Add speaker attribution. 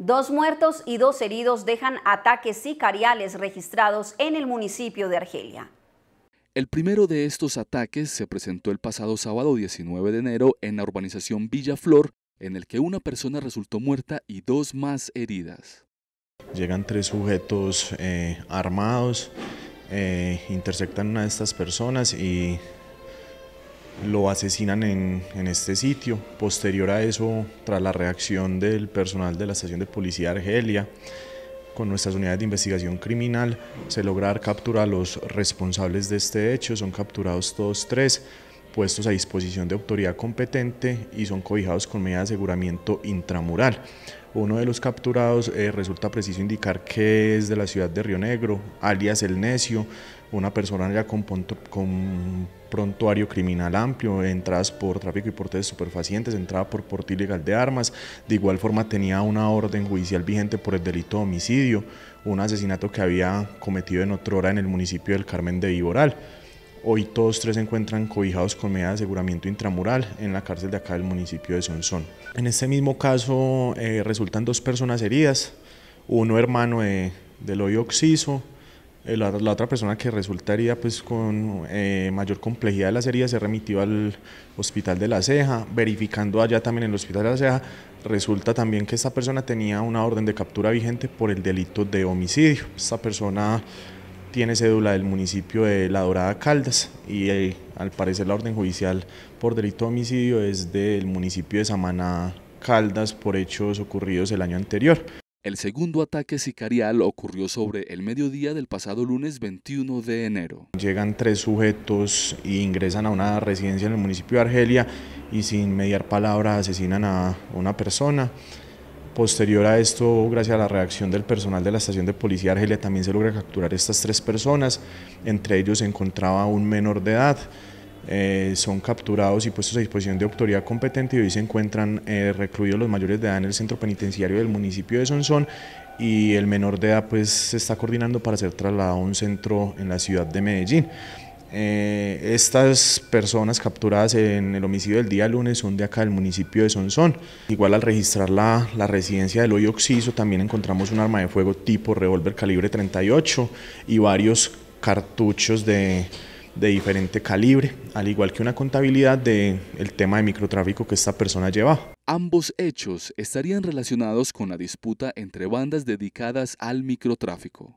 Speaker 1: Dos muertos y dos heridos dejan ataques sicariales registrados en el municipio de Argelia. El primero de estos ataques se presentó el pasado sábado 19 de enero en la urbanización Flor, en el que una persona resultó muerta y dos más heridas.
Speaker 2: Llegan tres sujetos eh, armados, eh, intersectan a estas personas y lo asesinan en, este sitio. Posterior a eso, tras la reacción del personal de la estación de policía de Argelia, con nuestras unidades de investigación criminal, se logra capturar a los responsables de este hecho. Son capturados todos tres puestos a disposición de autoridad competente y son cobijados con medida de aseguramiento intramural. Uno de los capturados eh, resulta preciso indicar que es de la ciudad de Río Negro, alias El Necio, una persona ya con, con prontuario criminal amplio, entradas por tráfico y portes de superfacientes, entrada por porte ilegal de armas. De igual forma tenía una orden judicial vigente por el delito de homicidio, un asesinato que había cometido en hora en el municipio del Carmen de Viboral. Hoy todos tres se encuentran cobijados con medida de aseguramiento intramural en la cárcel de acá del municipio de Sonsón. En este mismo caso eh, resultan dos personas heridas, uno hermano de, del hoyo eh, la, otra persona que resultaría pues, con eh, mayor complejidad de las heridas se remitió al hospital de la ceja, verificando allá también en el hospital de la ceja, resulta también que esta persona tenía una orden de captura vigente por el delito de homicidio. Esta persona tiene cédula del municipio de La Dorada Caldas y eh, al parecer la orden judicial por delito de homicidio es del municipio de Samaná Caldas por hechos ocurridos el año anterior. El segundo ataque sicarial ocurrió sobre el mediodía del pasado lunes
Speaker 1: 21 de enero.
Speaker 2: Llegan tres sujetos e ingresan a una residencia en el municipio de Argelia y sin mediar palabra asesinan a una persona. Posterior a esto, gracias a la reacción del personal de la estación de policía Argelia, también se logra capturar estas tres personas. Entre ellos se encontraba un menor de edad. Eh, son capturados y puestos a disposición de autoridad competente y hoy se encuentran eh, recluidos los mayores de edad en el centro penitenciario del municipio de Sonsón y el menor de edad pues se está coordinando para ser trasladado a un centro en la ciudad de Medellín. Eh, estas personas capturadas en el homicidio del día lunes son de acá del municipio de Sonsón. Igual al registrar la, residencia del hoyo Oxiso también encontramos un arma de fuego tipo revólver calibre 38 y varios cartuchos de, diferente calibre, al igual que una contabilidad del tema de microtráfico que esta persona lleva.
Speaker 1: Ambos hechos estarían relacionados con la disputa entre bandas dedicadas al microtráfico.